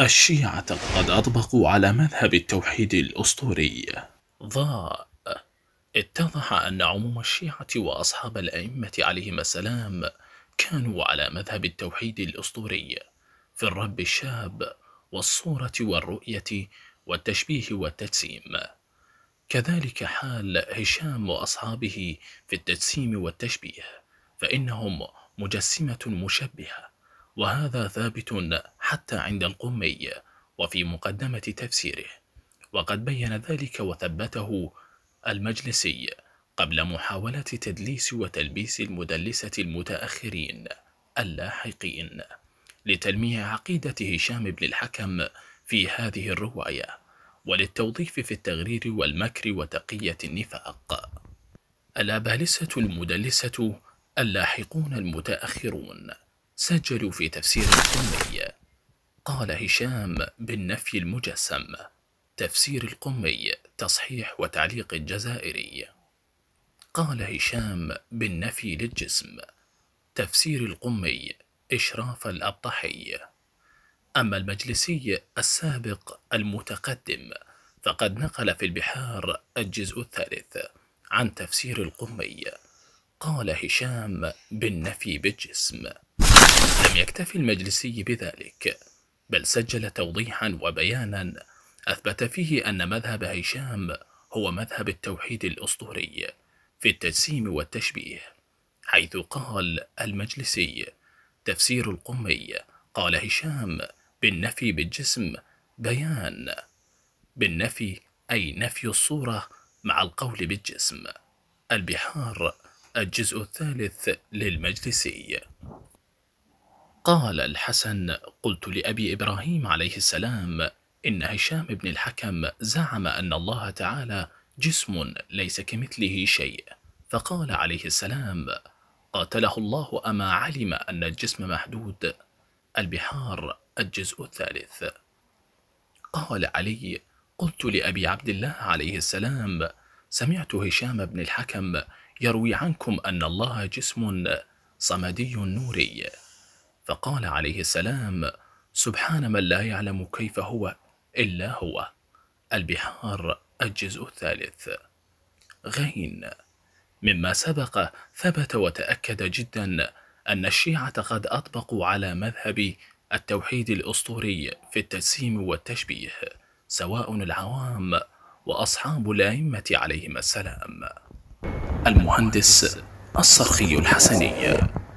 الشيعة قد أطبقوا على مذهب التوحيد الأسطوري ضاء اتضح أن عموم الشيعة وأصحاب الأئمة عليهم السلام كانوا على مذهب التوحيد الأسطوري في الرب الشاب والصورة والرؤية والتشبيه والتجسيم كذلك حال هشام وأصحابه في التجسيم والتشبيه فإنهم مجسمة مشبهة وهذا ثابت حتى عند القمي وفي مقدمة تفسيره وقد بين ذلك وثبته المجلسي قبل محاولة تدليس وتلبيس المدلسة المتأخرين اللاحقين لتلميع عقيدة هشام بن الحكم في هذه الرواية وللتوظيف في التغرير والمكر وتقية النفاق الأبالسة المدلسة اللاحقون المتأخرون سجلوا في تفسير الكمية قال هشام بالنفي المجسم تفسير القمي تصحيح وتعليق الجزائري قال هشام بالنفي للجسم تفسير القمي إشراف الأبطحي أما المجلسي السابق المتقدم فقد نقل في البحار الجزء الثالث عن تفسير القمي قال هشام بالنفي بالجسم لم يكتفي المجلسي بذلك بل سجل توضيحا وبيانا أثبت فيه أن مذهب هشام هو مذهب التوحيد الأسطوري في التجسيم والتشبيه حيث قال المجلسي تفسير القمي قال هشام بالنفي بالجسم بيان بالنفي أي نفي الصورة مع القول بالجسم البحار الجزء الثالث للمجلسي قال الحسن قلت لأبي إبراهيم عليه السلام إن هشام بن الحكم زعم أن الله تعالى جسم ليس كمثله شيء فقال عليه السلام قاتله الله أما علم أن الجسم محدود البحار الجزء الثالث قال علي قلت لأبي عبد الله عليه السلام سمعت هشام بن الحكم يروي عنكم أن الله جسم صمدي نوري فقال عليه السلام سبحان من لا يعلم كيف هو إلا هو البحار الجزء الثالث غين مما سبق ثبت وتأكد جدا أن الشيعة قد أطبقوا على مذهب التوحيد الأسطوري في التجسيم والتشبيه سواء العوام وأصحاب الأئمة عليهم السلام المهندس الصرخي الحسني